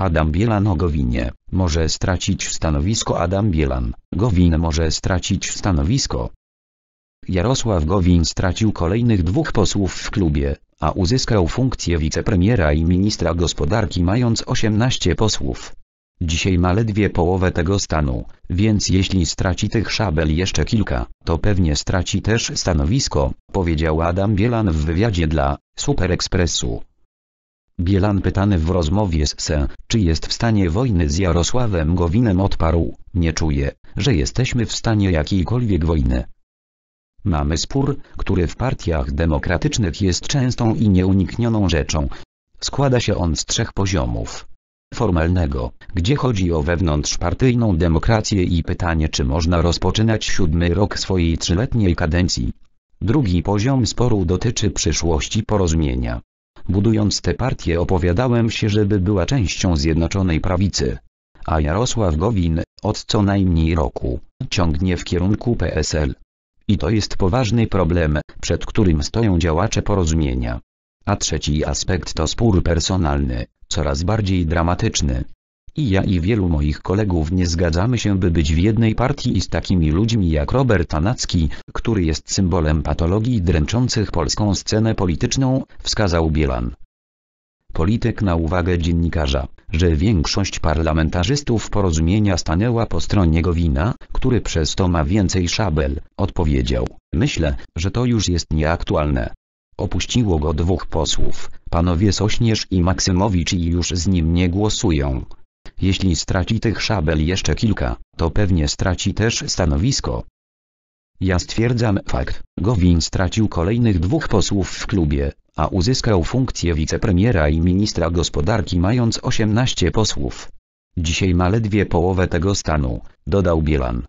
Adam Bielan o Gowinie, może stracić stanowisko Adam Bielan, Gowin może stracić stanowisko. Jarosław Gowin stracił kolejnych dwóch posłów w klubie, a uzyskał funkcję wicepremiera i ministra gospodarki mając 18 posłów. Dzisiaj ma ledwie połowę tego stanu, więc jeśli straci tych szabel jeszcze kilka, to pewnie straci też stanowisko, powiedział Adam Bielan w wywiadzie dla Superekspresu. Bielan pytany w rozmowie z Se, czy jest w stanie wojny z Jarosławem Gowinem odparł, nie czuję, że jesteśmy w stanie jakiejkolwiek wojny. Mamy spór, który w partiach demokratycznych jest częstą i nieuniknioną rzeczą. Składa się on z trzech poziomów. Formalnego, gdzie chodzi o wewnątrzpartyjną demokrację i pytanie czy można rozpoczynać siódmy rok swojej trzyletniej kadencji. Drugi poziom sporu dotyczy przyszłości porozumienia Budując tę partię opowiadałem się, żeby była częścią Zjednoczonej Prawicy. A Jarosław Gowin, od co najmniej roku, ciągnie w kierunku PSL. I to jest poważny problem, przed którym stoją działacze porozumienia. A trzeci aspekt to spór personalny, coraz bardziej dramatyczny. I ja i wielu moich kolegów nie zgadzamy się by być w jednej partii i z takimi ludźmi jak Robert Tanacki, który jest symbolem patologii dręczących polską scenę polityczną, wskazał Bielan. Polityk na uwagę dziennikarza, że większość parlamentarzystów porozumienia stanęła po stronie Gowina, który przez to ma więcej szabel, odpowiedział, myślę, że to już jest nieaktualne opuściło go dwóch posłów, panowie Sośnierz i Maksymowicz i już z nim nie głosują, jeśli straci tych szabel jeszcze kilka, to pewnie straci też stanowisko. Ja stwierdzam fakt, Gowin stracił kolejnych dwóch posłów w klubie, a uzyskał funkcję wicepremiera i ministra gospodarki mając 18 posłów. Dzisiaj ma ledwie połowę tego stanu, dodał Bielan,